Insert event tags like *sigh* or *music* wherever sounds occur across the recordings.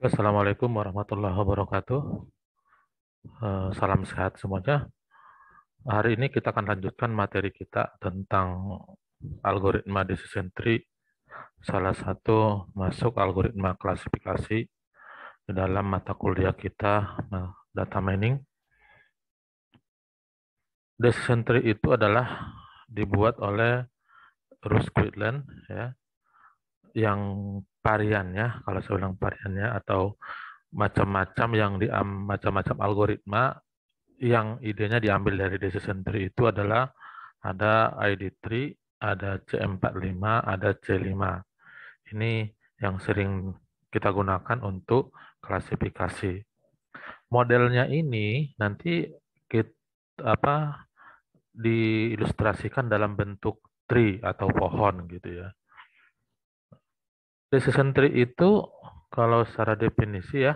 Assalamualaikum warahmatullahi wabarakatuh. Eh, salam sehat semuanya. Hari ini kita akan lanjutkan materi kita tentang algoritma decision tree. Salah satu masuk algoritma klasifikasi di dalam mata kuliah kita eh, data mining. Decision tree itu adalah dibuat oleh Russ Quitland ya yang varian ya kalau saya bilang variannya atau macam-macam yang di macam-macam algoritma yang idenya diambil dari decision tree itu adalah ada ID 3 ada C45, ada C5. Ini yang sering kita gunakan untuk klasifikasi. Modelnya ini nanti kita apa diilustrasikan dalam bentuk tree atau pohon gitu ya. Decision tree itu kalau secara definisi ya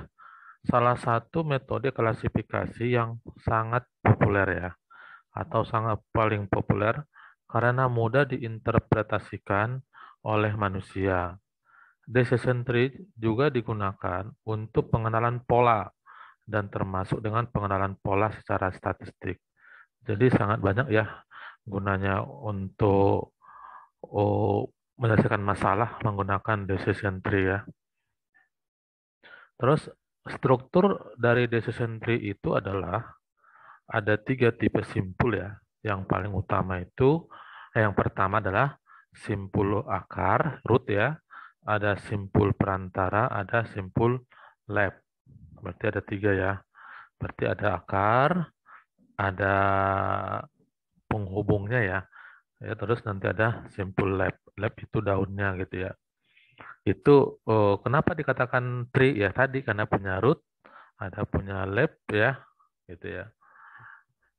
salah satu metode klasifikasi yang sangat populer ya atau sangat paling populer karena mudah diinterpretasikan oleh manusia. Decision tree juga digunakan untuk pengenalan pola dan termasuk dengan pengenalan pola secara statistik. Jadi sangat banyak ya gunanya untuk oh, menyelesaikan masalah menggunakan decision tree ya. Terus struktur dari decision tree itu adalah ada tiga tipe simpul ya. Yang paling utama itu yang pertama adalah simpul akar root ya. Ada simpul perantara, ada simpul lab. Berarti ada tiga ya. Berarti ada akar, ada penghubungnya ya ya terus nanti ada simple lab lab itu daunnya gitu ya itu oh, kenapa dikatakan tree ya tadi karena punya root ada punya lab ya gitu ya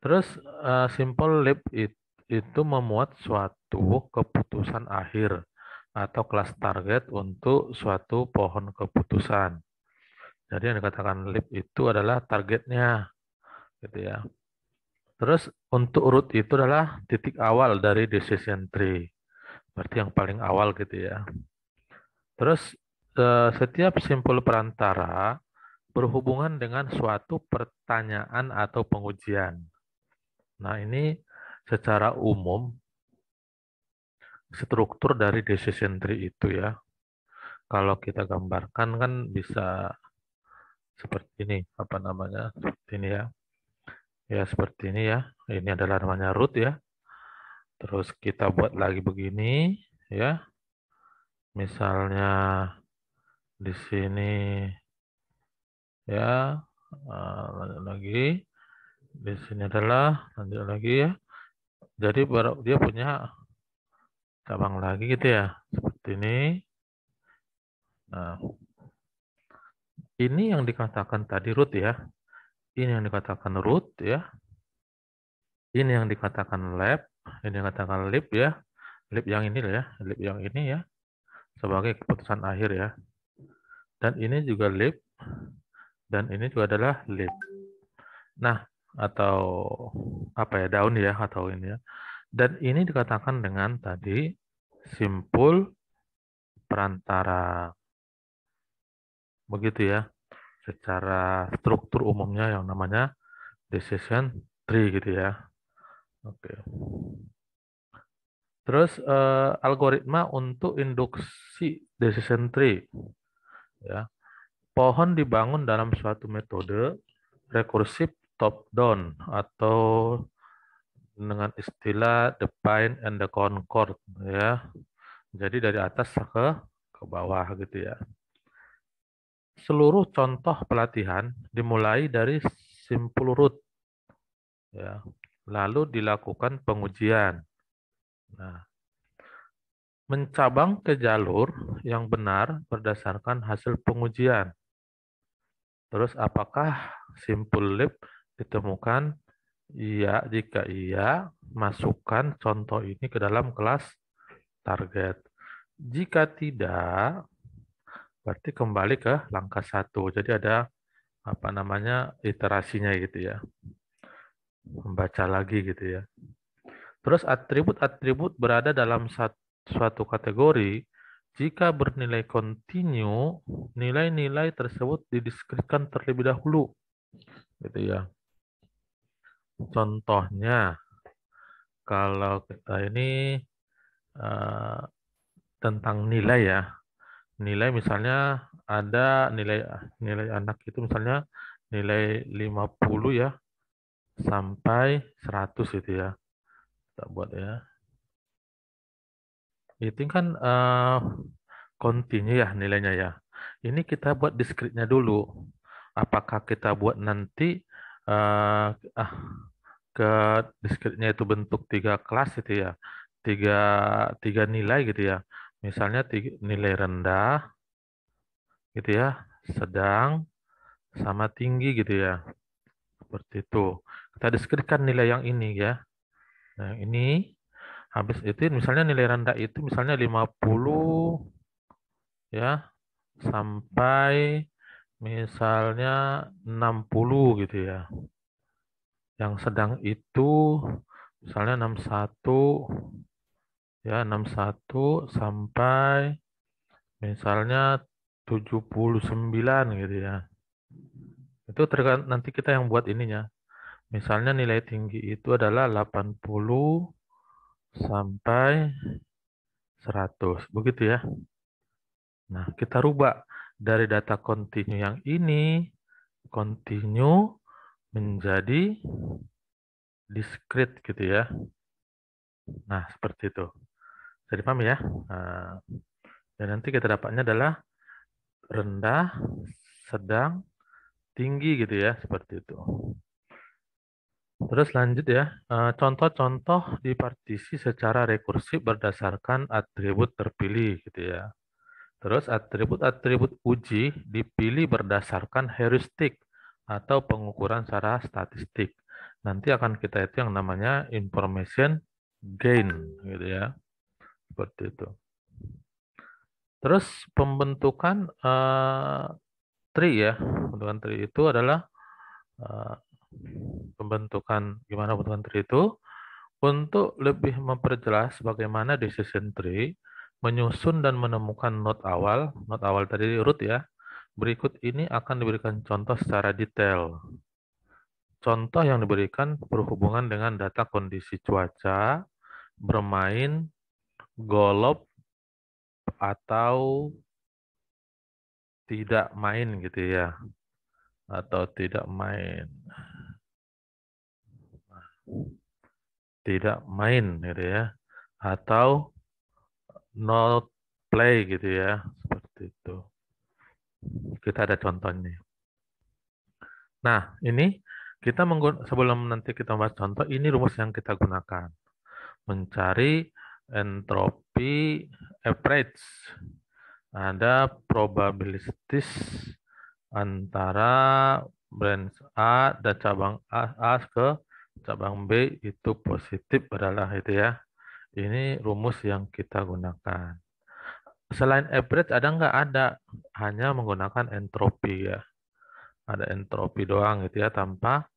terus uh, simple lab it, itu memuat suatu keputusan akhir atau kelas target untuk suatu pohon keputusan jadi yang dikatakan lab itu adalah targetnya gitu ya Terus untuk root itu adalah titik awal dari decision tree. Berarti yang paling awal gitu ya. Terus eh, setiap simpul perantara berhubungan dengan suatu pertanyaan atau pengujian. Nah, ini secara umum struktur dari decision tree itu ya. Kalau kita gambarkan kan bisa seperti ini, apa namanya? Seperti ini ya ya seperti ini ya ini adalah namanya root ya terus kita buat lagi begini ya misalnya di sini ya eh, lanjut lagi di sini adalah lanjut lagi ya jadi baru dia punya cabang lagi gitu ya seperti ini nah ini yang dikatakan tadi root ya ini yang dikatakan root ya. Ini yang dikatakan lab, ini yang dikatakan lip ya. Lip yang ini ya, Lip yang ini ya. Sebagai keputusan akhir ya. Dan ini juga lip. dan ini juga adalah lip. Nah, atau apa ya daun ya atau ini ya. Dan ini dikatakan dengan tadi simpul perantara. Begitu ya secara struktur umumnya yang namanya decision tree gitu ya. Oke. Terus eh, algoritma untuk induksi decision tree. Ya. Pohon dibangun dalam suatu metode rekursif top down atau dengan istilah the pine and the concord ya. Jadi dari atas ke ke bawah gitu ya seluruh contoh pelatihan dimulai dari simpul root. Ya. Lalu dilakukan pengujian. Nah, mencabang ke jalur yang benar berdasarkan hasil pengujian. Terus apakah simpul lip ditemukan? Iya, jika iya, masukkan contoh ini ke dalam kelas target. Jika tidak, Berarti kembali ke langkah satu. Jadi ada apa namanya iterasinya gitu ya. Membaca lagi gitu ya. Terus atribut-atribut berada dalam suatu kategori jika bernilai kontinu, nilai-nilai tersebut dideskripsikan terlebih dahulu. Gitu ya. Contohnya, kalau kita ini uh, tentang nilai ya, nilai misalnya ada nilai nilai anak itu misalnya nilai 50 ya sampai 100 itu ya. Kita buat ya. Itu kan uh, eh, continue ya nilainya ya. Ini kita buat diskritnya dulu. Apakah kita buat nanti uh, ah, ke diskritnya itu bentuk tiga kelas itu ya. Tiga, tiga nilai gitu ya misalnya nilai rendah gitu ya, sedang sama tinggi gitu ya. Seperti itu. Kita deskripsikan nilai yang ini ya. Nah, ini habis itu misalnya nilai rendah itu misalnya 50 ya sampai misalnya 60 gitu ya. Yang sedang itu misalnya 61 ya 61 sampai misalnya 79 gitu ya. Itu tergantung nanti kita yang buat ininya. Misalnya nilai tinggi itu adalah 80 sampai 100. Begitu ya. Nah, kita rubah dari data kontinu yang ini kontinu menjadi diskrit gitu ya. Nah, seperti itu jadi paham ya? Nah, dan nanti kita dapatnya adalah rendah, sedang, tinggi gitu ya, seperti itu. Terus lanjut ya, eh, contoh-contoh di partisi secara rekursif berdasarkan atribut terpilih gitu ya. Terus atribut-atribut uji dipilih berdasarkan heuristik atau pengukuran secara statistik. Nanti akan kita itu yang namanya information gain gitu ya. Seperti itu. Terus pembentukan uh, eh, tri ya, pembentukan tri itu adalah uh, pembentukan gimana pembentukan tri itu untuk lebih memperjelas bagaimana decision tree menyusun dan menemukan node awal, node awal tadi root ya. Berikut ini akan diberikan contoh secara detail. Contoh yang diberikan berhubungan dengan data kondisi cuaca, bermain, golop atau tidak main gitu ya atau tidak main tidak main gitu ya atau not play gitu ya seperti itu kita ada contohnya nah ini kita sebelum nanti kita bahas contoh ini rumus yang kita gunakan mencari entropi average. Ada probabilistis antara branch A dan cabang A, A ke cabang B itu positif adalah itu ya. Ini rumus yang kita gunakan. Selain average ada nggak? Ada. Hanya menggunakan entropi ya. Ada entropi doang gitu ya tanpa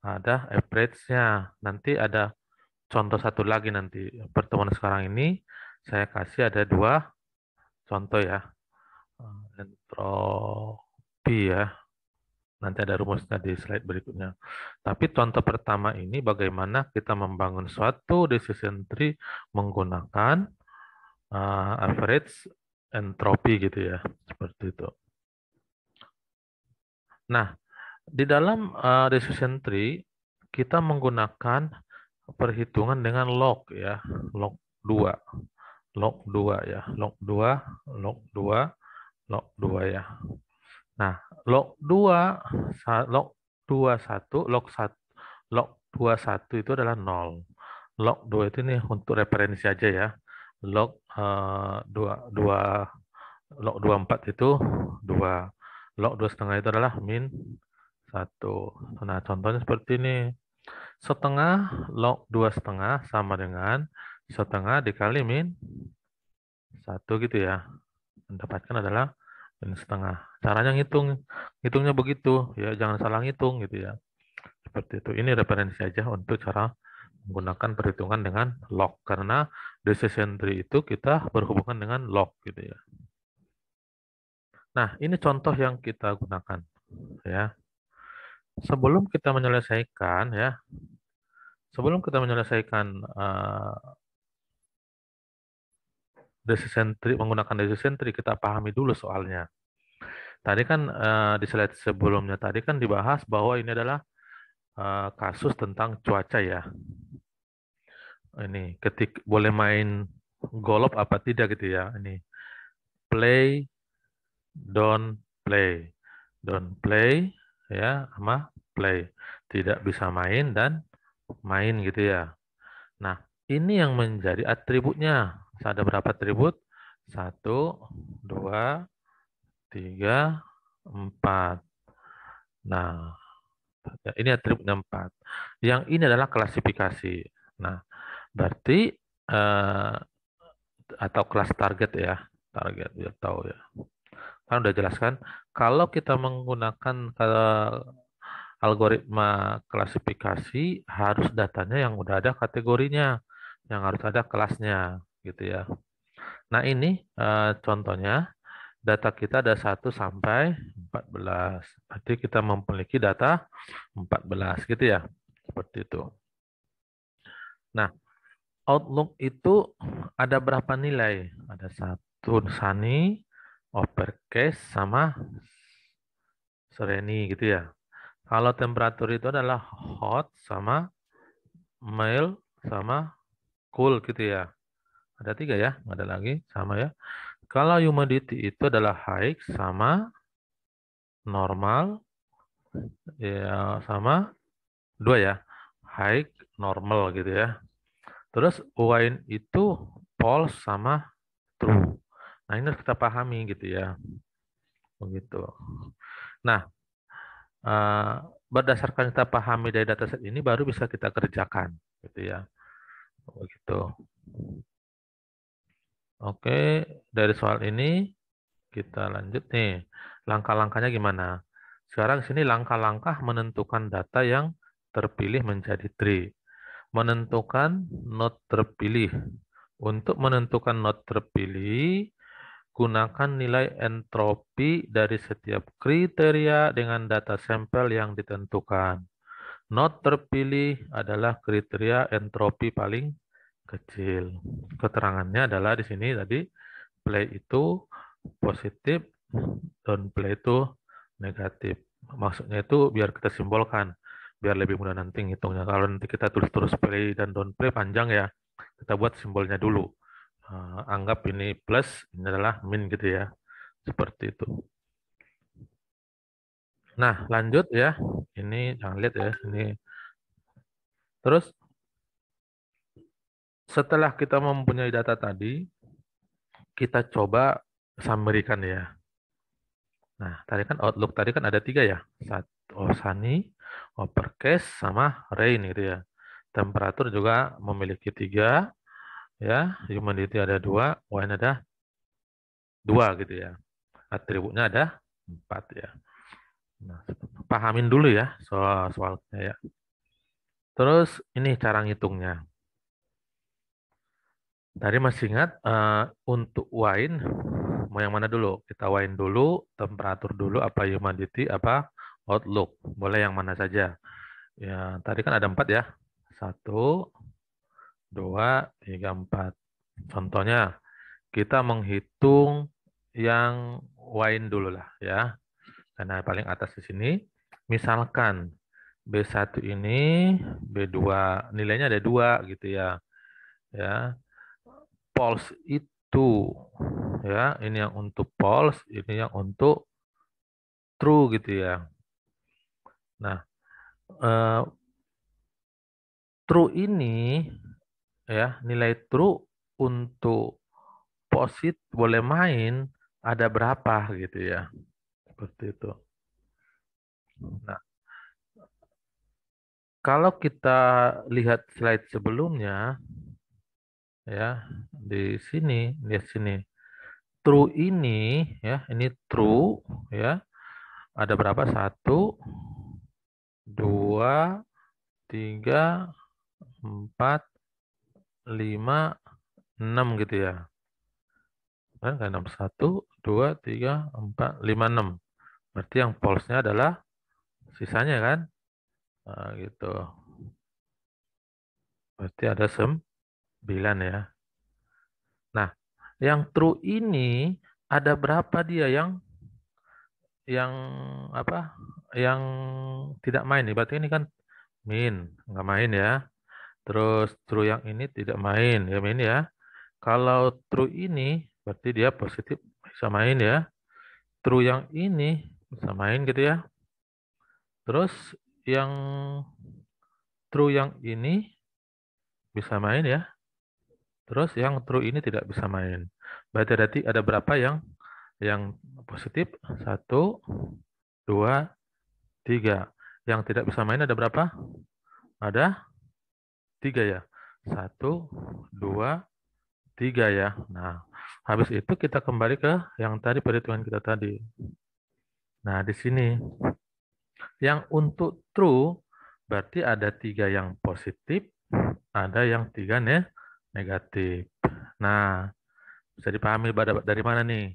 ada average-nya. Nanti ada contoh satu lagi nanti pertemuan sekarang ini saya kasih ada dua contoh ya eh, entropi ya nanti ada rumusnya di slide berikutnya tapi contoh pertama ini bagaimana kita membangun suatu decision tree menggunakan uh, average entropi gitu ya seperti itu nah di dalam uh, decision tree kita menggunakan perhitungan dengan log ya, log 2. Log 2 ya, log 2, log 2, log 2 ya. Nah, log 2 log 2 1 log 1 log 2 1 itu adalah 0. Log 2 itu nih untuk referensi aja ya. Log uh, 2 2 log 2 4 itu 2. Log 2 setengah itu adalah min 1. Nah, contohnya seperti ini Setengah log dua setengah sama dengan setengah dikali min satu gitu ya. Mendapatkan adalah min setengah. Caranya ngitung, ngitungnya begitu ya, jangan salah ngitung gitu ya. Seperti itu. Ini referensi aja untuk cara menggunakan perhitungan dengan log karena decision tree itu kita berhubungan dengan log gitu ya. Nah, ini contoh yang kita gunakan ya sebelum kita menyelesaikan ya, sebelum kita menyelesaikan uh, eh, decision menggunakan decision tree kita pahami dulu soalnya. Tadi kan uh, di slide sebelumnya tadi kan dibahas bahwa ini adalah uh, kasus tentang cuaca ya. Ini ketik boleh main golop apa tidak gitu ya. Ini play don't play. Don't play ya sama play tidak bisa main dan main gitu ya nah ini yang menjadi atributnya ada berapa atribut satu dua tiga empat nah ya, ini atributnya empat yang ini adalah klasifikasi nah berarti eh, atau kelas target ya target ya tahu ya kan udah jelaskan kalau kita menggunakan algoritma klasifikasi harus datanya yang udah ada kategorinya, yang harus ada kelasnya gitu ya. Nah, ini eh, contohnya data kita ada 1 sampai 14. Berarti kita memiliki data 14 gitu ya. Seperti itu. Nah, Outlook itu ada berapa nilai? Ada satu sani, overcast sama sereni gitu ya. Kalau temperatur itu adalah hot sama mild sama cool gitu ya. Ada tiga ya, nggak ada lagi sama ya. Kalau humidity itu adalah high sama normal ya sama dua ya high normal gitu ya terus wine itu false sama true Nah ini harus kita pahami gitu ya. Begitu. Nah, eh, berdasarkan kita pahami dari dataset ini baru bisa kita kerjakan gitu ya. Begitu. Oke, dari soal ini kita lanjut nih. Langkah-langkahnya gimana? Sekarang sini langkah-langkah menentukan data yang terpilih menjadi tree. Menentukan node terpilih. Untuk menentukan node terpilih, Gunakan nilai entropi dari setiap kriteria dengan data sampel yang ditentukan. Not terpilih adalah kriteria entropi paling kecil. Keterangannya adalah di sini tadi play itu positif, down play itu negatif. Maksudnya itu biar kita simbolkan, biar lebih mudah nanti ngitungnya. Kalau nanti kita tulis terus play dan down play panjang ya, kita buat simbolnya dulu uh, anggap ini plus, ini adalah min gitu ya. Seperti itu. Nah, lanjut ya. Ini jangan lihat ya, ini. Terus setelah kita mempunyai data tadi, kita coba summary ya. Nah, tadi kan Outlook tadi kan ada tiga ya. Satu, oh, Sunny, Overcast, sama Rain gitu ya. Temperatur juga memiliki tiga ya humanity ada dua wine ada dua gitu ya atributnya ada empat ya nah, pahamin dulu ya soal soalnya ya terus ini cara ngitungnya tadi masih ingat uh, untuk wine mau yang mana dulu kita wine dulu temperatur dulu apa humidity apa outlook boleh yang mana saja ya tadi kan ada empat ya satu 2, 3, 4. Contohnya, kita menghitung yang wine dulu lah ya. Karena paling atas di sini. Misalkan B1 ini B2 nilainya ada dua gitu ya. Ya. Pulse itu ya, ini yang untuk pulse, ini yang untuk true gitu ya. Nah, eh, true ini ya nilai true untuk posit boleh main ada berapa gitu ya seperti itu. Nah, kalau kita lihat slide sebelumnya, ya di sini di sini true ini ya ini true ya ada berapa satu dua tiga empat 5, 6 gitu ya. Kan 6, 1, 2, 3, 4, 5, 6. Berarti yang polsnya adalah sisanya kan? Nah, gitu. Berarti ada 9 ya. Nah, yang true ini ada berapa dia yang yang apa? Yang tidak main. nih Berarti ini kan min, nggak main ya. Terus true yang ini tidak main, ya main ya. Kalau true ini berarti dia positif bisa main ya. True yang ini bisa main gitu ya. Terus yang true yang ini bisa main ya. Terus yang true ini tidak bisa main. Berarti ada, ada berapa yang yang positif? Satu, dua, tiga. Yang tidak bisa main ada berapa? Ada tiga ya. Satu, dua, tiga ya. Nah, habis itu kita kembali ke yang tadi perhitungan kita tadi. Nah, di sini yang untuk true berarti ada tiga yang positif, ada yang tiga nih negatif. Nah, bisa dipahami dari mana nih?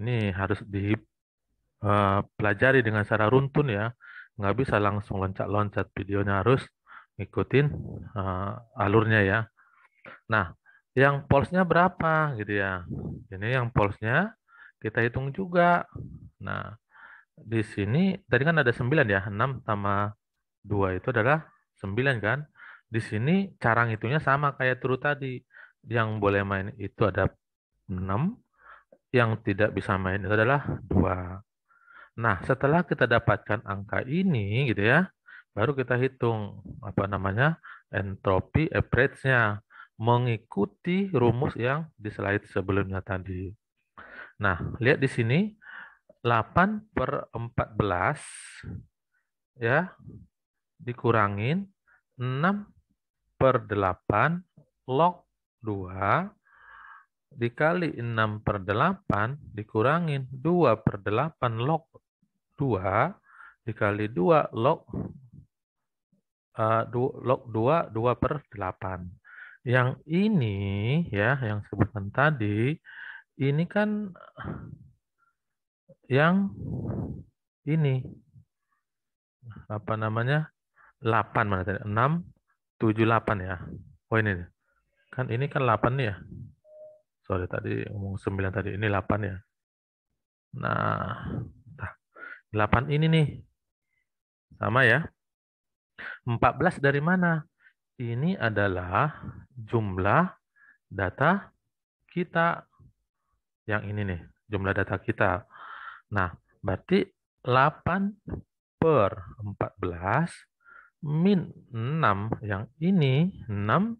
Ini harus dipelajari eh, dengan cara runtun ya. Nggak bisa langsung loncat-loncat videonya harus ngikutin uh, alurnya ya. Nah, yang polsnya berapa gitu ya. Ini yang polsnya kita hitung juga. Nah, di sini tadi kan ada 9 ya, 6 tambah 2 itu adalah 9 kan. Di sini cara ngitungnya sama kayak turu tadi. Yang boleh main itu ada 6, yang tidak bisa main itu adalah 2. Nah, setelah kita dapatkan angka ini gitu ya, baru kita hitung apa namanya entropi average-nya mengikuti rumus yang di slide sebelumnya tadi. Nah, lihat di sini 8 per 14 ya dikurangin 6 per 8 log 2 dikali 6 per 8 dikurangin 2 per 8 log 2 dikali 2 log uh, eh, 2 dua per 8. Yang ini ya, yang sebutkan tadi, ini kan yang ini apa namanya 8 mana tadi 6 7 8 ya oh ini kan ini kan 8 nih ya sorry tadi ngomong 9 tadi ini 8 ya nah 8 ini nih sama ya 14 dari mana? Ini adalah jumlah data kita. Yang ini nih, jumlah data kita. Nah, berarti 8 per 14 min 6 yang ini 6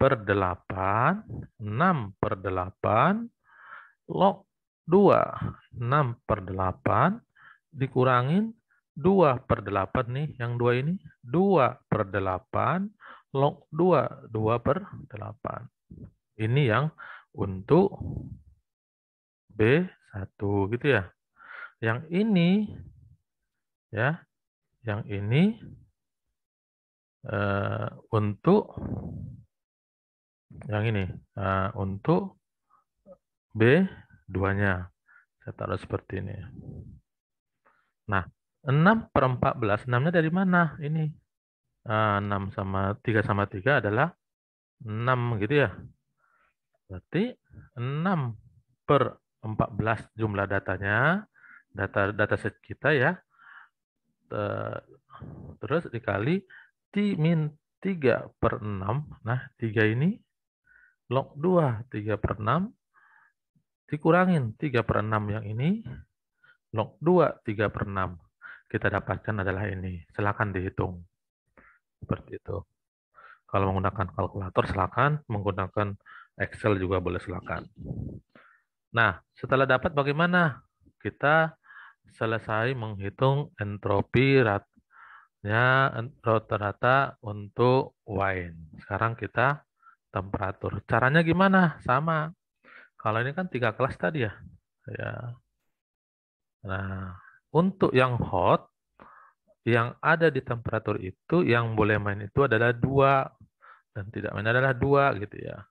per 8, 6 per 8, log 2, 6 per 8, dikurangin 2 per 8 nih, yang 2 ini 2 per 8, log 2, 2 per 8. Ini yang untuk B1 gitu ya. Yang ini ya, yang ini uh, untuk yang ini uh, untuk B2-nya. Saya taruh seperti ini. Nah, 6 per 14, 6-nya dari mana ini? Uh, ah, 6 sama 3 sama 3 adalah 6 gitu ya. Berarti 6 per 14 jumlah datanya, data data set kita ya. Terus dikali T min 3 per 6. Nah, 3 ini log 2, 3 per 6. Dikurangin 3 per 6 yang ini, log 2, 3 per 6 kita dapatkan adalah ini. Silakan dihitung. Seperti itu. Kalau menggunakan kalkulator silakan, menggunakan Excel juga boleh silakan. Nah, setelah dapat bagaimana? Kita selesai menghitung entropi ratnya rata-rata untuk wine. Sekarang kita temperatur. Caranya gimana? Sama. Kalau ini kan tiga kelas tadi ya. Ya. Nah, untuk yang hot, yang ada di temperatur itu yang boleh main itu adalah dua dan tidak main adalah dua gitu ya.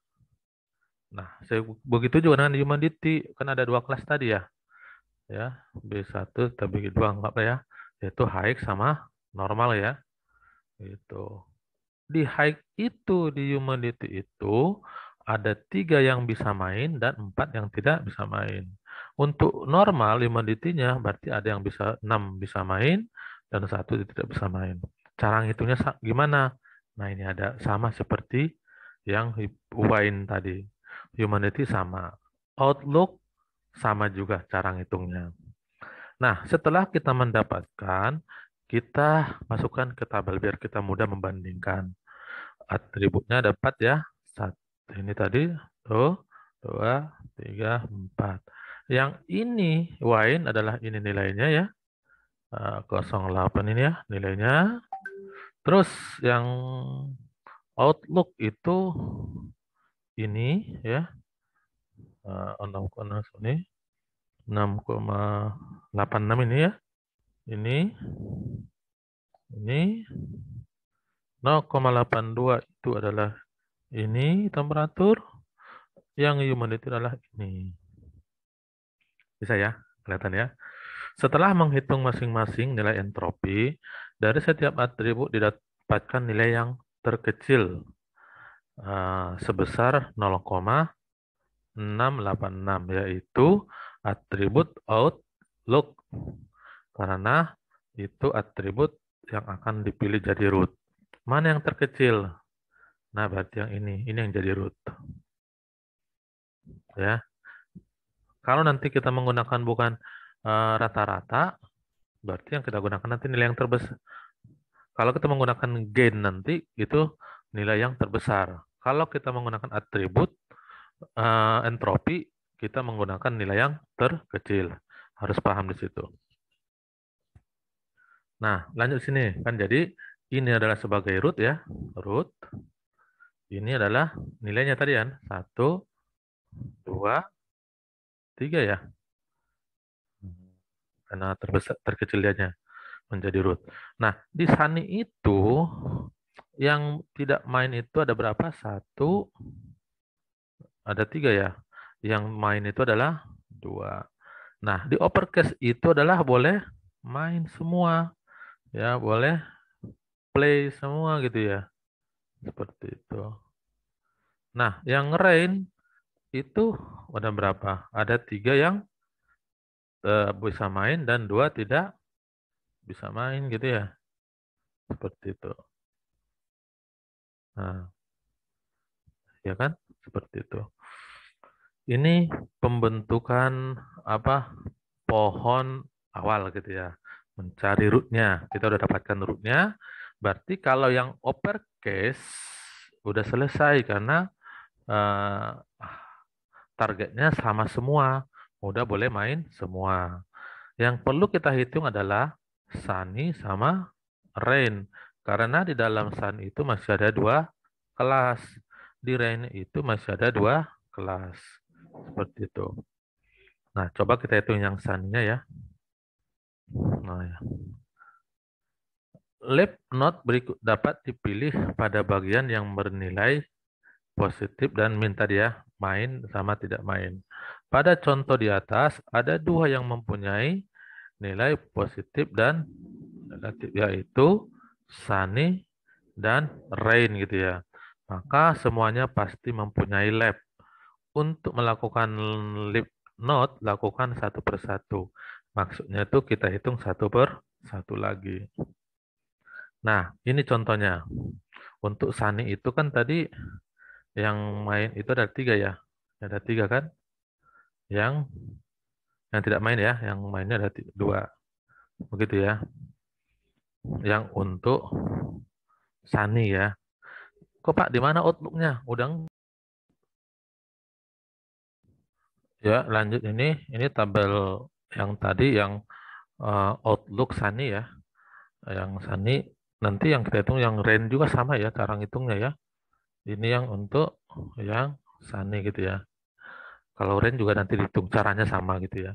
Nah, saya, begitu juga dengan humanity kan ada dua kelas tadi ya. Ya, B1 tapi B2 anggap ya, yaitu high sama normal ya. Gitu. Di high itu di humanity itu ada tiga yang bisa main dan empat yang tidak bisa main. Untuk normal 5 nya berarti ada yang bisa 6 bisa main dan satu tidak bisa main. Cara ngitungnya gimana? Nah, ini ada sama seperti yang wine tadi. Humanity sama. Outlook sama juga cara ngitungnya. Nah, setelah kita mendapatkan, kita masukkan ke tabel biar kita mudah membandingkan. Atributnya dapat ya. Satu, ini tadi, tuh, dua, tiga, empat. Yang ini wine adalah ini nilainya ya. 08 eh, ini ya nilainya. Terus yang outlook itu ini ya. Uh, ini 6,86 ini ya. Ini ini 0,82 itu adalah ini temperatur yang humanity adalah ini. Bisa ya, kelihatan ya. Setelah menghitung masing-masing nilai entropi, dari setiap atribut didapatkan nilai yang terkecil uh, sebesar 0,686 yaitu atribut outlook karena itu atribut yang akan dipilih jadi root. Mana yang terkecil? Nah, berarti yang ini, ini yang jadi root. Ya. Kalau nanti kita menggunakan bukan eh, rata-rata, uh, berarti yang kita gunakan nanti nilai yang terbesar. Kalau kita menggunakan gain nanti, itu nilai yang terbesar. Kalau kita menggunakan atribut, uh, eh, entropi, kita menggunakan nilai yang terkecil. Harus paham di situ. Nah, lanjut sini. kan Jadi, ini adalah sebagai root ya. Root. Ini adalah nilainya tadi kan. 1, 2, Tiga ya? Hmm, karena terbesar, terkecil menjadi root. Nah, di Sani itu yang tidak main itu ada berapa? Satu, ada tiga ya. Yang main itu adalah dua. Nah, di uppercase itu adalah boleh main semua. Ya, boleh play semua gitu ya. Seperti itu. Nah, yang rain itu ada berapa? Ada tiga yang uh, bisa main dan dua tidak bisa main gitu ya. Seperti itu. Nah, ya kan? Seperti itu. Ini pembentukan apa pohon awal gitu ya. Mencari rootnya. Kita udah dapatkan rootnya. Berarti kalau yang uppercase udah selesai karena uh, targetnya sama semua. Udah boleh main semua. Yang perlu kita hitung adalah Sunny sama Rain. Karena di dalam Sun itu masih ada dua kelas. Di Rain itu masih ada dua kelas. Seperti itu. Nah, coba kita hitung yang Sun-nya ya. Nah, ya. Lab note berikut dapat dipilih pada bagian yang bernilai positif dan minta dia main sama tidak main. Pada contoh di atas, ada dua yang mempunyai nilai positif dan negatif, yaitu sunny dan rain gitu ya. Maka semuanya pasti mempunyai lab. Untuk melakukan lip note, lakukan satu persatu. Maksudnya itu kita hitung satu per satu lagi. Nah, ini contohnya. Untuk sunny itu kan tadi yang main itu ada tiga ya ada tiga kan yang yang tidak main ya yang mainnya ada dua begitu ya yang untuk Sani ya kok Pak di mana outlooknya Udang? ya lanjut ini ini tabel yang tadi yang uh, outlook Sani ya yang Sani nanti yang kita hitung yang range juga sama ya cara ngitungnya ya ini yang untuk yang sani gitu ya. Kalau rain juga nanti dihitung caranya sama gitu ya.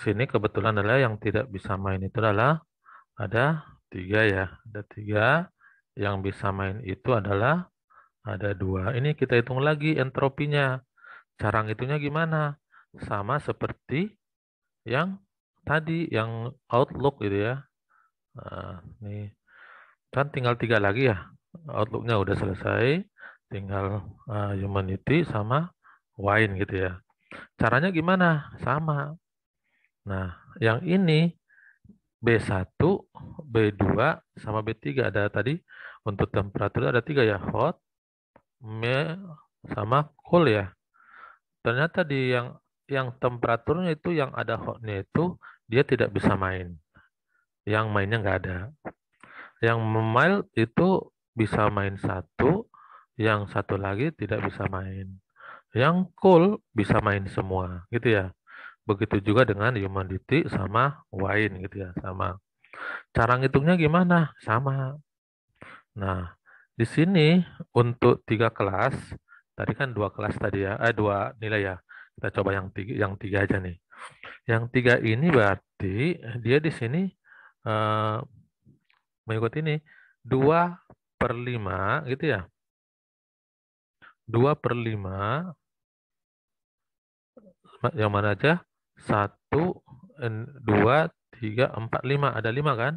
Sini kebetulan adalah yang tidak bisa main itu adalah ada tiga ya. Ada tiga yang bisa main itu adalah ada dua. Ini kita hitung lagi entropinya. Cara ngitungnya gimana? Sama seperti yang tadi yang outlook gitu ya. Nah, nih kan tinggal tiga lagi ya. Outlooknya udah selesai tinggal uh, humanity sama wine gitu ya. Caranya gimana? Sama. Nah, yang ini B1, B2, sama B3 ada tadi untuk temperatur ada tiga ya, hot, me, sama cool ya. Ternyata di yang yang temperaturnya itu yang ada hotnya itu dia tidak bisa main. Yang mainnya nggak ada. Yang mild itu bisa main satu, yang satu lagi tidak bisa main. Yang cool bisa main semua, gitu ya. Begitu juga dengan humanity sama wine, gitu ya, sama. Cara ngitungnya gimana? Sama. Nah, di sini untuk tiga kelas, tadi kan dua kelas tadi ya, eh dua nilai ya. Kita coba yang tiga, yang tiga aja nih. Yang tiga ini berarti dia di sini eh, mengikuti ini dua per lima, gitu ya 2 per 5 yang mana aja 1 2 3 4 5 ada 5 kan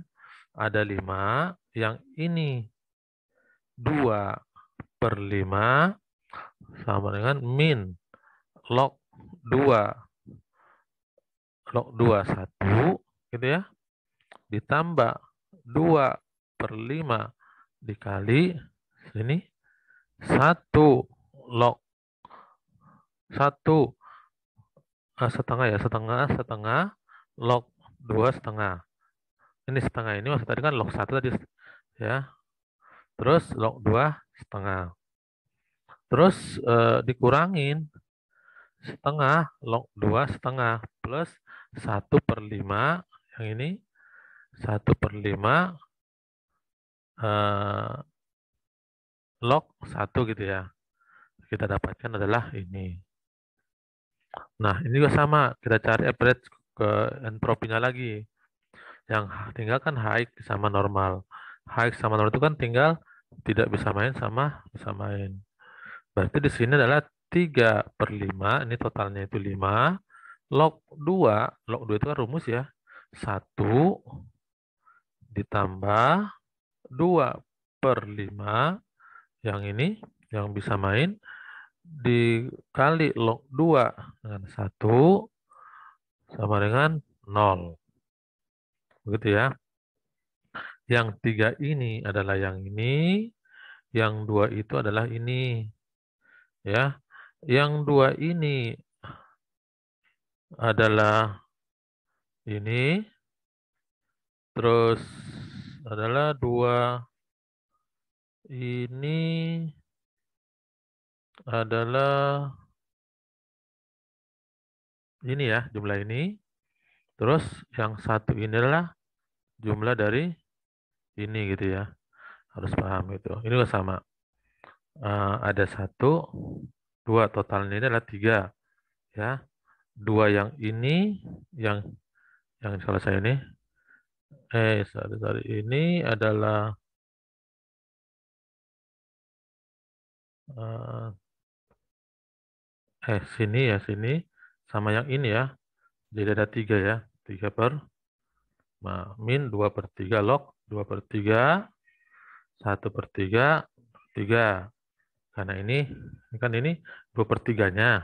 ada 5 yang ini 2 per 5 sama dengan min log 2 log 2 1 gitu ya ditambah 2 per 5 dikali sini 1 per 5 log satu eh, setengah ya setengah setengah log dua setengah ini setengah ini maksud tadi kan log satu tadi ya terus log dua setengah terus eh, dikurangin setengah log dua setengah plus satu per lima yang ini satu per lima eh, log satu gitu ya kita dapatkan adalah ini. Nah, ini juga sama. Kita cari average ke entropinya lagi. Yang tinggal kan high sama normal. High sama normal itu kan tinggal tidak bisa main sama bisa main. Berarti di sini adalah 3 per 5. Ini totalnya itu 5. Log 2. Log 2 itu kan rumus ya. 1 ditambah 2 per 5 yang ini yang bisa main dikali log 2 dengan 1 sama dengan 0. Begitu ya. Yang 3 ini adalah yang ini, yang 2 itu adalah ini. Ya. Yang 2 ini adalah ini, terus adalah 2 ini adalah ini ya, jumlah ini. Terus yang satu ini adalah jumlah dari ini gitu ya. Harus paham itu. Ini juga sama. Uh, ada satu, dua total ini adalah tiga. Ya, dua yang ini, yang yang salah saya ini. Eh, sorry, sorry. Ini adalah uh, eh sini ya sini sama yang ini ya jadi ada tiga ya tiga per nah, min dua per tiga log dua per tiga satu per tiga tiga karena ini, ini kan ini dua per tiganya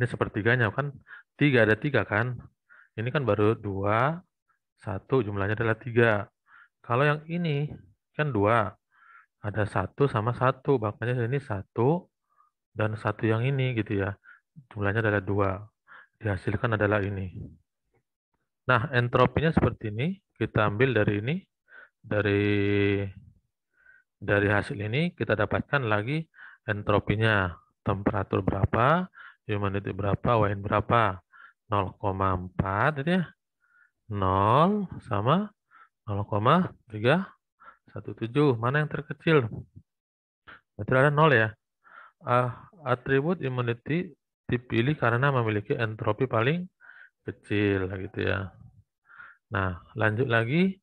ini sepertiganya kan tiga ada tiga kan ini kan baru dua satu jumlahnya adalah tiga kalau yang ini kan dua ada satu sama satu makanya ini satu dan satu yang ini gitu ya jumlahnya adalah dua dihasilkan adalah ini nah entropinya seperti ini kita ambil dari ini dari dari hasil ini kita dapatkan lagi entropinya temperatur berapa humidity berapa wain berapa 0,4 gitu ya 0 sama 0,317 mana yang terkecil berarti ada 0 ya uh, atribut immunity dipilih karena memiliki entropi paling kecil gitu ya. Nah, lanjut lagi.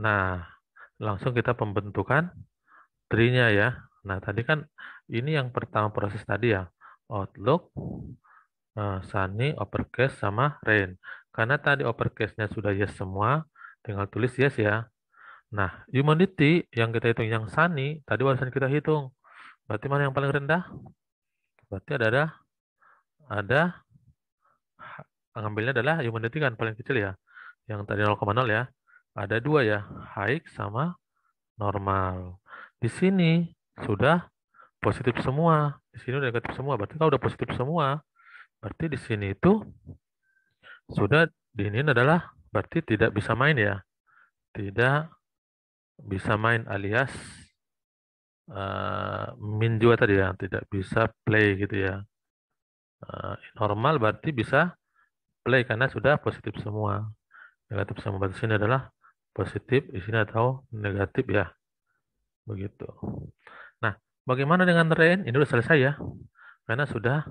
Nah, langsung kita pembentukan trinya ya. Nah, tadi kan ini yang pertama proses tadi ya. Outlook, eh, Sunny, Overcast, sama Rain. Karena tadi Overcast-nya sudah yes semua, tinggal tulis yes ya. Nah, humidity yang kita hitung yang Sunny, tadi warisan kita hitung. Berarti mana yang paling rendah? Berarti ada, -ada ada ngambilnya adalah humidity kan paling kecil ya. Yang tadi 0,0 ya. Ada dua ya, high sama normal. Di sini sudah positif semua. Di sini udah negatif semua. Berarti kalau udah positif semua, berarti di sini itu sudah di ini adalah berarti tidak bisa main ya. Tidak bisa main alias uh, min juga tadi ya, tidak bisa play gitu ya. Eh, normal berarti bisa play karena sudah positif semua. Negatif sama batas ini adalah positif di sini atau negatif ya. Begitu. Nah, bagaimana dengan rain? Ini sudah selesai ya. Karena sudah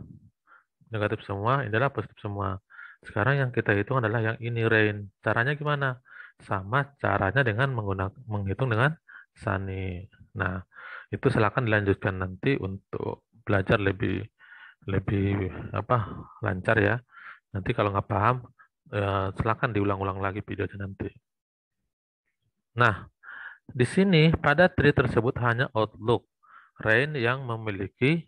negatif semua, ini adalah positif semua. Sekarang yang kita hitung adalah yang ini rain. Caranya gimana? Sama caranya dengan menggunakan menghitung dengan sani. Nah, itu silakan dilanjutkan nanti untuk belajar lebih lebih apa lancar ya. Nanti kalau nggak paham, eh, silakan diulang-ulang lagi videonya nanti. Nah, di sini pada tree tersebut hanya outlook rain yang memiliki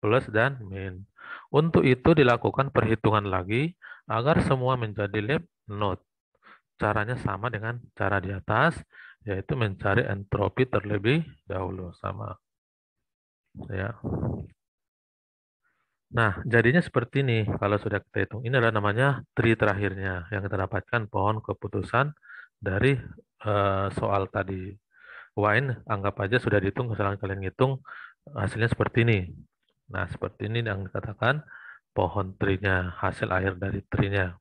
plus dan min. Untuk itu dilakukan perhitungan lagi agar semua menjadi lip node. Caranya sama dengan cara di atas, yaitu mencari entropi terlebih dahulu sama. Ya. Nah, jadinya seperti ini kalau sudah kita hitung. Ini adalah namanya tri terakhirnya yang kita dapatkan pohon keputusan dari uh, soal tadi. Wine, anggap aja sudah dihitung, kesalahan kalian hitung, hasilnya seperti ini. Nah, seperti ini yang dikatakan pohon trinya, hasil akhir dari trinya.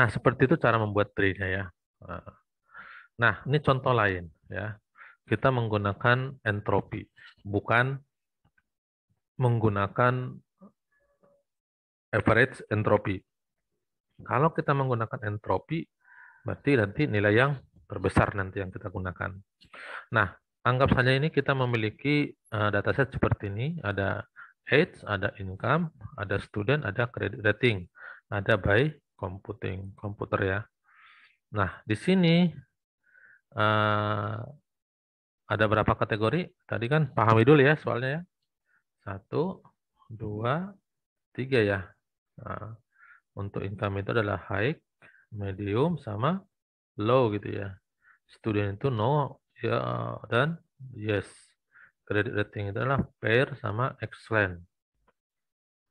Nah, seperti itu cara membuat trinya ya. Nah, nah, ini contoh lain ya. Kita menggunakan entropi, bukan menggunakan average entropy. Kalau kita menggunakan entropy, berarti nanti nilai yang terbesar nanti yang kita gunakan. Nah, anggap saja ini kita memiliki eh, dataset seperti ini, ada age, ada income, ada student, ada credit rating, ada by computing, komputer ya. Nah, di sini eh, ada berapa kategori? Tadi kan pahami dulu ya soalnya ya. Satu, dua, tiga ya. Nah, untuk income itu adalah high, medium, sama low gitu ya. Student itu no ya, dan yes. Credit rating itu adalah fair sama excellent.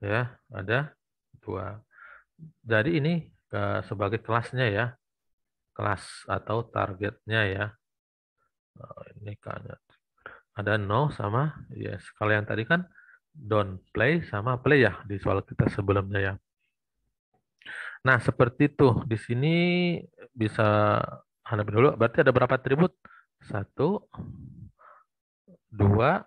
Ya, ada dua. Jadi ini eh, sebagai kelasnya ya. Kelas atau targetnya ya. Nah, ini kan ya. ada no sama yes. Kalian tadi kan don't play sama play ya di soal kita sebelumnya ya. Nah, seperti itu. Di sini bisa hadapi dulu. Berarti ada berapa atribut? Satu, dua,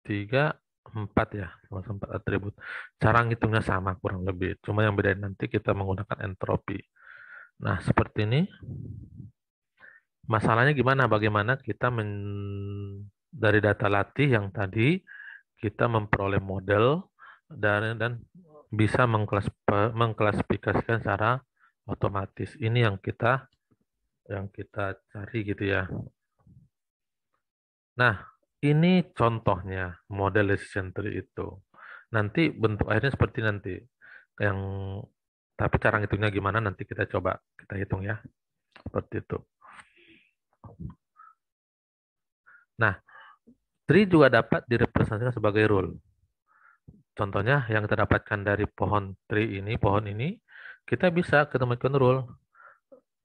tiga, empat ya. Cuma empat atribut. Cara ngitungnya sama kurang lebih. Cuma yang beda nanti kita menggunakan entropi. Nah, seperti ini. Masalahnya gimana? Bagaimana kita men... dari data latih yang tadi kita memperoleh model dan dan bisa mengklasifikasikan secara otomatis. Ini yang kita yang kita cari gitu ya. Nah, ini contohnya model decision tree itu. Nanti bentuk akhirnya seperti nanti yang tapi cara ngitungnya gimana nanti kita coba kita hitung ya. Seperti itu. Nah, Tree juga dapat direpresentasikan sebagai rule. Contohnya yang kita dapatkan dari pohon tree ini, pohon ini, kita bisa ketemukan rule.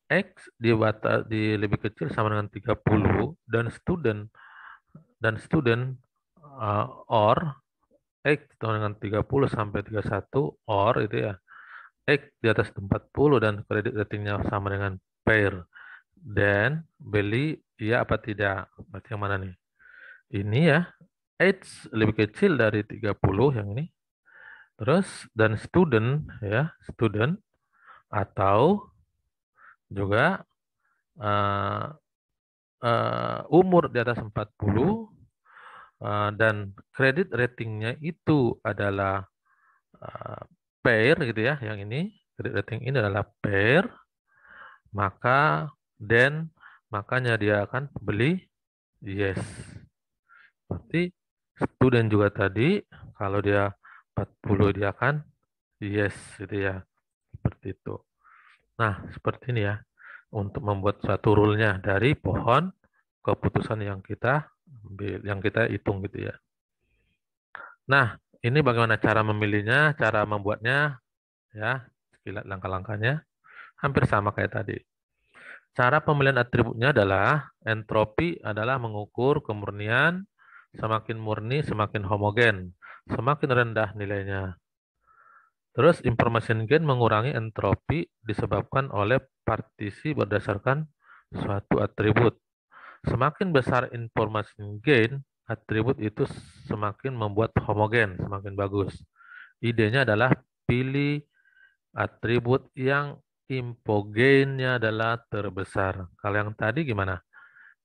X di, bata, di lebih kecil sama dengan 30 dan student dan student uh, or X sama dengan 30 sampai 31 or itu ya X di atas 40 dan kredit ratingnya sama dengan pair dan beli iya apa tidak berarti yang mana nih ini ya age lebih kecil dari 30 yang ini. Terus dan student ya, student atau juga uh, uh, umur di atas 40 uh, eh, dan kredit ratingnya itu adalah uh, pair gitu ya, yang ini kredit rating ini adalah pair, maka dan makanya dia akan beli yes. Berarti student dan juga tadi, kalau dia 40 dia akan yes gitu ya. Seperti itu. Nah, seperti ini ya. Untuk membuat satu rule-nya dari pohon keputusan yang kita ambil, yang kita hitung gitu ya. Nah, ini bagaimana cara memilihnya, cara membuatnya ya. Lihat langkah-langkahnya. Hampir sama kayak tadi. Cara pemilihan atributnya adalah entropi adalah mengukur kemurnian Semakin murni, semakin homogen. Semakin rendah nilainya. Terus information gain mengurangi entropi disebabkan oleh partisi berdasarkan suatu atribut. Semakin besar information gain, atribut itu semakin membuat homogen, semakin bagus. Idenya adalah pilih atribut yang infogainnya adalah terbesar. Kalau yang tadi gimana?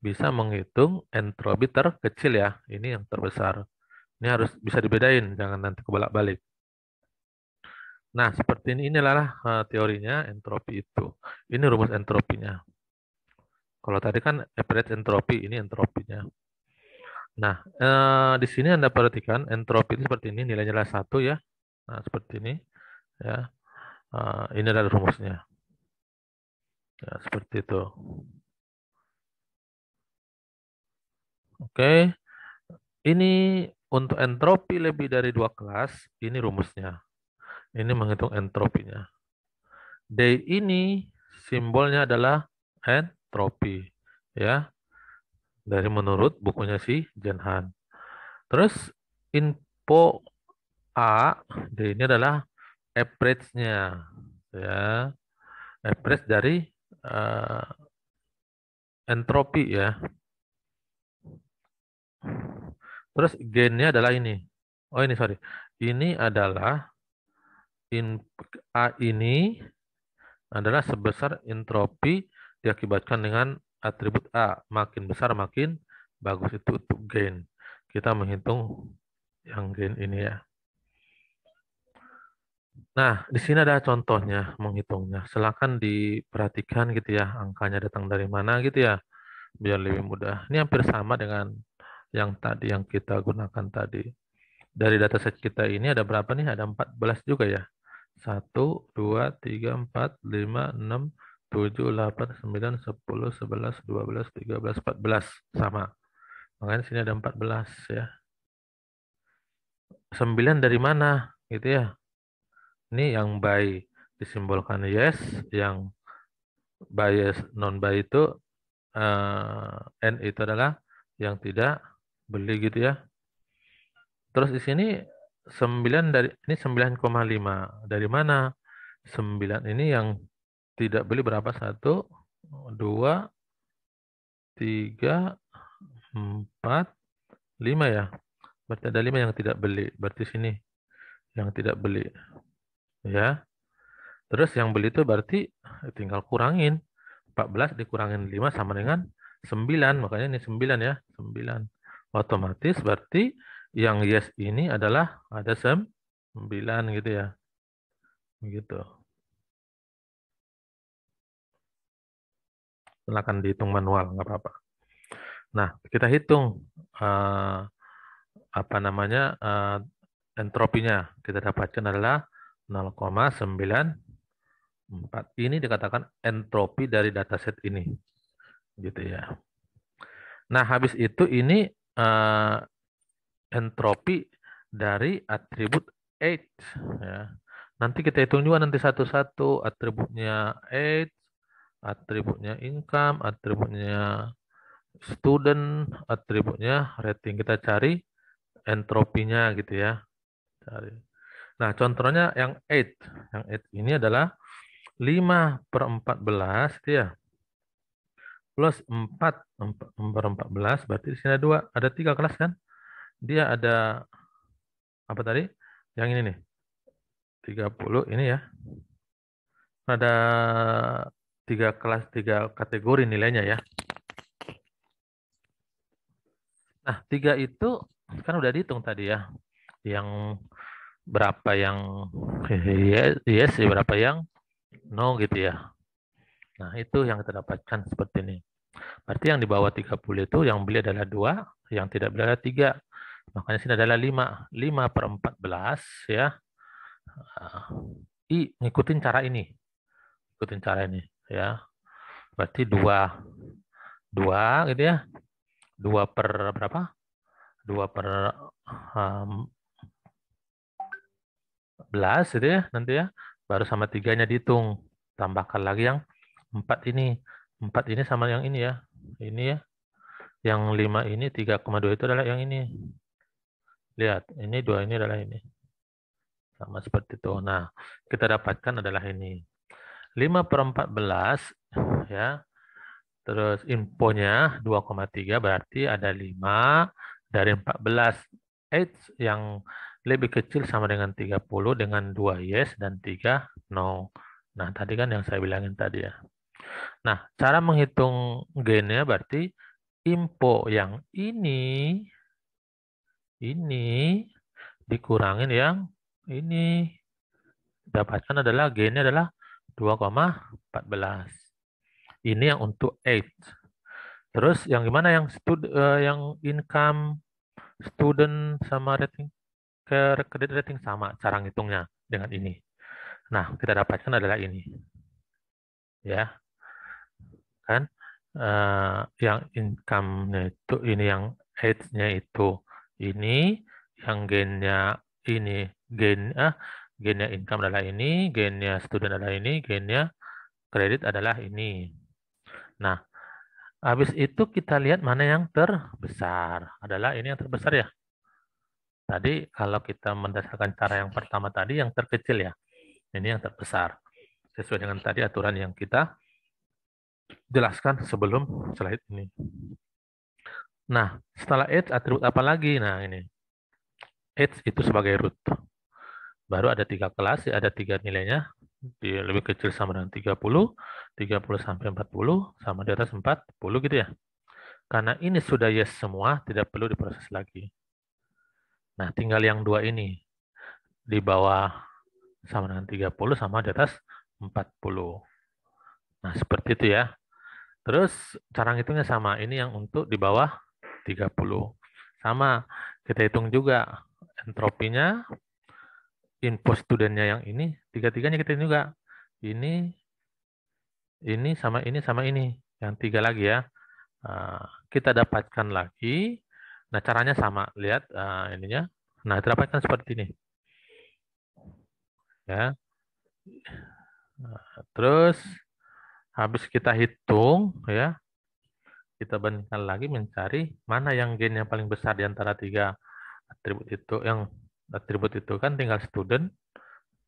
bisa menghitung entropi terkecil ya. Ini yang terbesar. Ini harus bisa dibedain, jangan nanti kebalik balik Nah, seperti ini inilah eh, teorinya entropi itu. Ini rumus entropinya. Kalau tadi kan average entropi, ini entropinya. Nah, eh, di sini Anda perhatikan entropi ini seperti ini, nilainya adalah satu ya. Nah, seperti ini. ya. Eh, ini adalah rumusnya. Ya, seperti itu. Oke. Ini untuk entropi lebih dari dua kelas, ini rumusnya. Ini menghitung entropinya. D ini simbolnya adalah entropi, ya. Dari menurut bukunya si Jenhan. Terus info A, D ini adalah average-nya, ya. Average dari uh, entropi ya. Terus gennya adalah ini. Oh ini sorry. Ini adalah in, A ini adalah sebesar entropi diakibatkan dengan atribut A. Makin besar makin bagus itu untuk gain. Kita menghitung yang gain ini ya. Nah, di sini ada contohnya menghitungnya. Silakan diperhatikan gitu ya, angkanya datang dari mana gitu ya, biar lebih mudah. Ini hampir sama dengan yang tadi yang kita gunakan tadi. Dari dataset kita ini ada berapa nih? Ada 14 juga ya. 1, 2, 3, 4, 5, 6, 7, 8, 9, 10, 11, 12, 13, 14. Sama. Makanya sini ada 14 ya. 9 dari mana? Gitu ya. Ini yang by disimbolkan yes, yang bias non by itu uh, n itu adalah yang tidak beli gitu ya. Terus di sini 9 dari ini 9,5. Dari mana? 9 ini yang tidak beli berapa? 1 2 3 4 5 ya. Berarti ada 5 yang tidak beli. Berarti sini yang tidak beli. Ya. Terus yang beli itu berarti tinggal kurangin. 14 dikurangin 5 sama dengan 9. Makanya ini 9 ya. 9. Otomatis berarti yang yes ini adalah ada sembilan gitu ya. Begitu. Silahkan dihitung manual, nggak apa-apa. Nah, kita hitung uh, apa namanya uh, entropinya. Kita dapatkan adalah 0,94. Ini dikatakan entropi dari dataset ini. Gitu ya. Nah, habis itu ini uh, entropi dari atribut age ya. Nanti kita hitung juga nanti satu-satu atributnya age, atributnya income, atributnya student, atributnya rating kita cari entropinya gitu ya. Cari. Nah, contohnya yang age, yang age ini adalah 5 per 14 gitu ya plus 4, nomor 14, berarti di sini ada 2. Ada 3 kelas kan? Dia ada, apa tadi? Yang ini nih. 30 ini ya. Ada 3 kelas, 3 kategori nilainya ya. Nah, 3 itu kan udah dihitung tadi ya. Yang berapa yang yes, *laughs* yes iya, iya berapa yang no gitu ya. Nah, itu yang kita dapatkan seperti ini. Berarti yang di bawah 30 itu yang beli adalah 2, yang tidak beli adalah 3. Makanya sini adalah 5. 5 per 14 ya. Ah, I, ngikutin cara ini. Ngikutin cara ini ya. Berarti 2. 2 gitu ya. 2 per berapa? 2 per um, ah, 11 gitu ya nanti ya. Baru sama tiganya dihitung. Tambahkan lagi yang 4 ini. 4 ini sama yang ini ya. Ini ya. Yang 5 ini 3,2 itu adalah yang ini. Lihat, ini 2 ini adalah ini. Sama seperti itu. Nah, kita dapatkan adalah ini. 5 per 14 ya. Terus infonya 2,3 berarti ada 5 dari 14 H yang lebih kecil sama dengan 30 dengan 2 yes dan 3 no. Nah, tadi kan yang saya bilangin tadi ya. Nah, cara menghitung gainnya berarti info yang ini, ini, dikurangin yang ini. Dapatkan adalah gainnya adalah 2,14. Ini yang untuk age. Terus yang gimana yang stud, uh, yang income student sama rating ke kredit rating sama cara ngitungnya dengan ini. Nah, kita dapatkan adalah ini. Ya kan uh, yang income-nya itu ini yang age-nya itu ini yang gennya ini gen ah gennya income adalah ini gennya student adalah ini gennya kredit adalah ini nah habis itu kita lihat mana yang terbesar adalah ini yang terbesar ya tadi kalau kita mendasarkan cara yang pertama tadi yang terkecil ya ini yang terbesar sesuai dengan tadi aturan yang kita jelaskan sebelum slide ini. Nah, setelah it atribut apa lagi? Nah, ini. It itu sebagai root. Baru ada tiga kelas, ada tiga nilainya. Di lebih kecil sama dengan 30, 30 sampai 40, sama di atas 40 gitu ya. Karena ini sudah yes semua, tidak perlu diproses lagi. Nah, tinggal yang dua ini. Di bawah sama dengan 30, sama di atas 40. Nah, seperti itu ya. Terus cara ngitungnya sama, ini yang untuk di bawah 30. Sama, kita hitung juga entropinya, info studentnya yang ini, tiga-tiganya kita hitung juga. Ini, ini, sama ini, sama ini. Yang tiga lagi ya. Ah, kita dapatkan lagi, nah caranya sama, lihat ah, ininya. Nah, kita dapatkan seperti ini. Ya. Ah, terus, Habis kita hitung, ya, kita bandingkan lagi mencari mana yang gain yang paling besar di antara tiga atribut itu. Yang atribut itu kan tinggal student,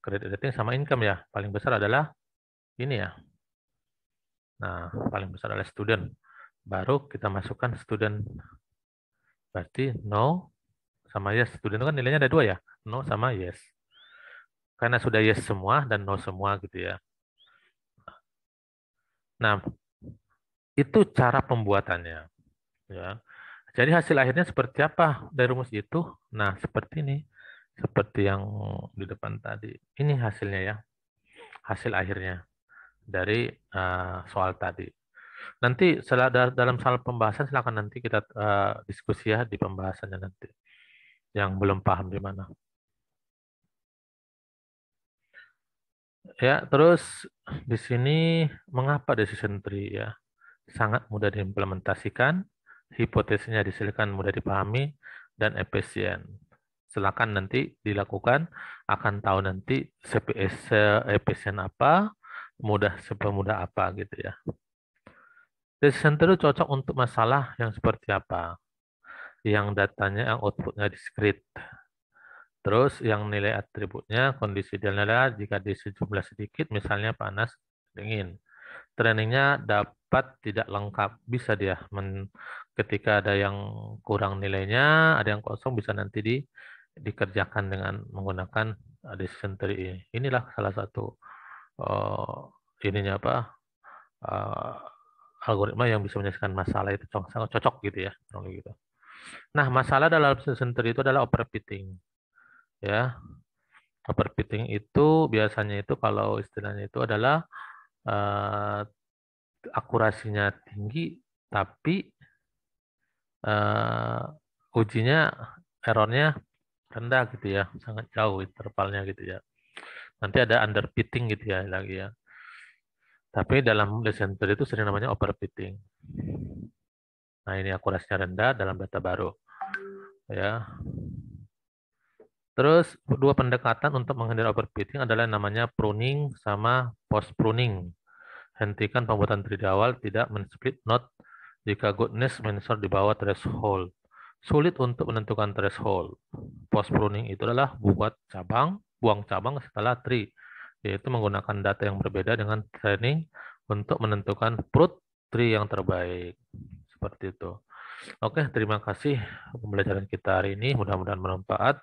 credit rating, sama income ya. Paling besar adalah ini ya. Nah, paling besar adalah student. Baru kita masukkan student. Berarti no sama yes. Student itu kan nilainya ada dua ya. No sama yes. Karena sudah yes semua dan no semua gitu ya. Nah, itu cara pembuatannya. Ya. Jadi hasil akhirnya seperti apa dari rumus itu? Nah, seperti ini. Seperti yang di depan tadi. Ini hasilnya ya. Hasil akhirnya dari uh, soal tadi. Nanti dalam soal pembahasan silakan nanti kita uh, diskusi ya di pembahasannya nanti. Yang belum paham di mana. Ya, terus di sini mengapa decision tree ya? Sangat mudah diimplementasikan, hipotesisnya disilakan mudah dipahami, dan efisien. Silakan nanti dilakukan, akan tahu nanti CPS efisien apa, mudah semudah apa gitu ya. Decision tree cocok untuk masalah yang seperti apa? Yang datanya, yang outputnya discrete Terus yang nilai atributnya kondisi idealnya adalah jika di sejumlah sedikit misalnya panas, dingin. Trainingnya dapat tidak lengkap, bisa dia men, ketika ada yang kurang nilainya, ada yang kosong bisa nanti di, dikerjakan dengan menggunakan decision tree ini. Inilah salah satu uh, ininya apa uh, algoritma yang bisa menyelesaikan masalah itu sangat cocok gitu ya, gitu. Nah, masalah dalam decision tree itu adalah overfitting ya overfitting itu biasanya itu kalau istilahnya itu adalah uh, akurasinya tinggi tapi uh, ujinya errornya rendah gitu ya sangat jauh intervalnya gitu ya nanti ada underfitting gitu ya lagi ya tapi dalam lesson itu sering namanya overfitting nah ini akurasinya rendah dalam data baru ya Terus hmm. dua pendekatan untuk menghindari overfitting adalah namanya pruning sama post pruning. Hentikan pembuatan 3 di awal, tidak men-split jika goodness mensor di bawah threshold. Sulit untuk menentukan threshold. Post pruning itu adalah buat cabang, buang cabang setelah tree, yaitu menggunakan data yang berbeda dengan training untuk menentukan fruit tree yang terbaik. Seperti itu. Oke, terima kasih pembelajaran kita hari ini. Mudah-mudahan bermanfaat.